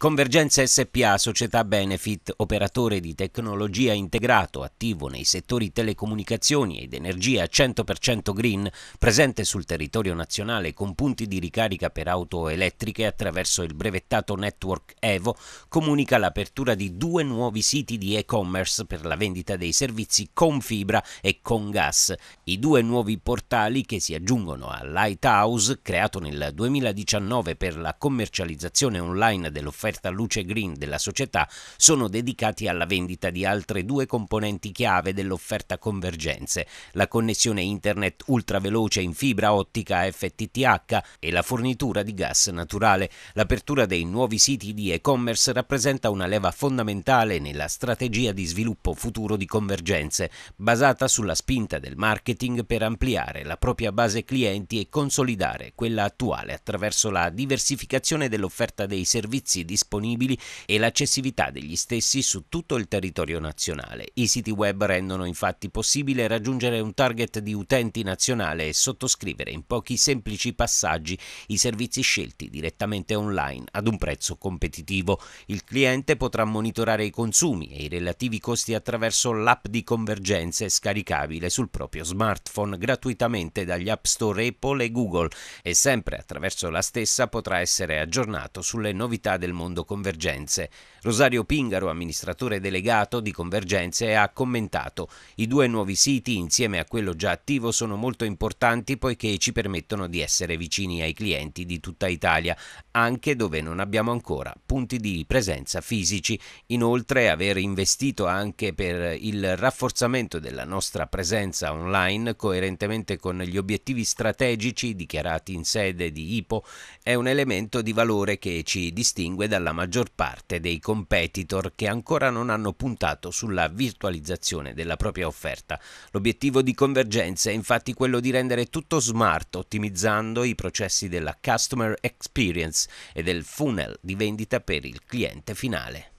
Convergenza SPA, società benefit, operatore di tecnologia integrato attivo nei settori telecomunicazioni ed energia 100% green, presente sul territorio nazionale con punti di ricarica per auto elettriche attraverso il brevettato network Evo, comunica l'apertura di due nuovi siti di e-commerce per la vendita dei servizi con fibra e con gas. I due nuovi portali che si aggiungono a Lighthouse, creato nel 2019 per la commercializzazione online dell'offerta offerta Luce Green della società sono dedicati alla vendita di altre due componenti chiave dell'offerta Convergenze, la connessione internet ultraveloce in fibra ottica FTTH e la fornitura di gas naturale. L'apertura dei nuovi siti di e-commerce rappresenta una leva fondamentale nella strategia di sviluppo futuro di Convergenze, basata sulla spinta del marketing per ampliare la propria base clienti e consolidare quella attuale attraverso la diversificazione dell'offerta dei servizi di disponibili e l'accessibilità degli stessi su tutto il territorio nazionale. I siti web rendono infatti possibile raggiungere un target di utenti nazionale e sottoscrivere in pochi semplici passaggi i servizi scelti direttamente online ad un prezzo competitivo. Il cliente potrà monitorare i consumi e i relativi costi attraverso l'app di convergenze scaricabile sul proprio smartphone gratuitamente dagli App Store Apple e Google e sempre attraverso la stessa potrà essere aggiornato sulle novità del mondo Fondo Convergenze. Rosario Pingaro, amministratore delegato di Convergenze, ha commentato i due nuovi siti insieme a quello già attivo sono molto importanti poiché ci permettono di essere vicini ai clienti di tutta Italia, anche dove non abbiamo ancora punti di presenza fisici. Inoltre aver investito anche per il rafforzamento della nostra presenza online coerentemente con gli obiettivi strategici dichiarati in sede di IPO è un elemento di valore che ci distingue dalla alla maggior parte dei competitor che ancora non hanno puntato sulla virtualizzazione della propria offerta. L'obiettivo di convergenza è infatti quello di rendere tutto smart, ottimizzando i processi della customer experience e del funnel di vendita per il cliente finale.